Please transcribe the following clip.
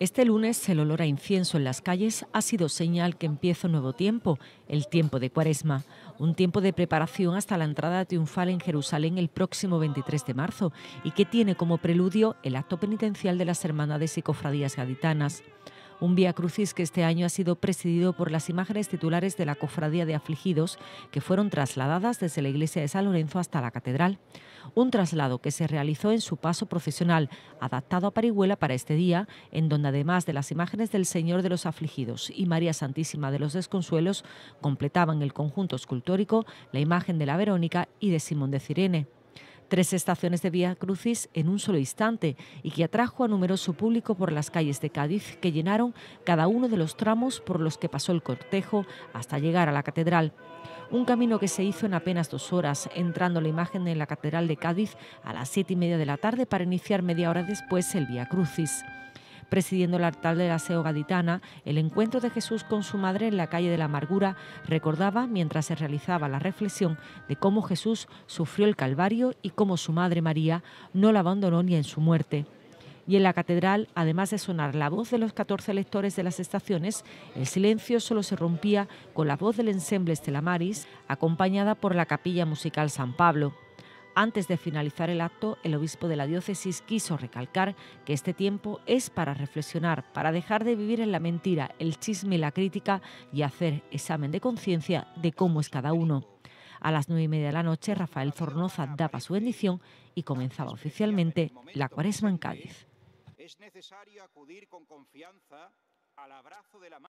Este lunes el olor a incienso en las calles ha sido señal que empieza un nuevo tiempo, el tiempo de Cuaresma, un tiempo de preparación hasta la entrada triunfal en Jerusalén el próximo 23 de marzo y que tiene como preludio el acto penitencial de las hermandades y cofradías gaditanas un Vía Crucis que este año ha sido presidido por las imágenes titulares de la Cofradía de Afligidos, que fueron trasladadas desde la iglesia de San Lorenzo hasta la catedral. Un traslado que se realizó en su paso profesional, adaptado a Parihuela para este día, en donde además de las imágenes del Señor de los Afligidos y María Santísima de los Desconsuelos, completaban el conjunto escultórico la imagen de la Verónica y de Simón de Cirene tres estaciones de Vía Crucis en un solo instante y que atrajo a numeroso público por las calles de Cádiz que llenaron cada uno de los tramos por los que pasó el cortejo hasta llegar a la catedral. Un camino que se hizo en apenas dos horas, entrando la imagen en la Catedral de Cádiz a las siete y media de la tarde para iniciar media hora después el Vía Crucis. Presidiendo el altar de la SEO gaditana, el encuentro de Jesús con su madre en la calle de la Amargura recordaba, mientras se realizaba la reflexión, de cómo Jesús sufrió el Calvario y cómo su madre María no la abandonó ni en su muerte. Y en la catedral, además de sonar la voz de los 14 lectores de las estaciones, el silencio solo se rompía con la voz del ensemble Estelamaris, acompañada por la capilla musical San Pablo. Antes de finalizar el acto, el obispo de la diócesis quiso recalcar que este tiempo es para reflexionar, para dejar de vivir en la mentira, el chisme y la crítica y hacer examen de conciencia de cómo es cada uno. A las nueve y media de la noche, Rafael Zornoza daba su bendición y comenzaba oficialmente la cuaresma en Cádiz. Es necesario acudir con confianza al abrazo de la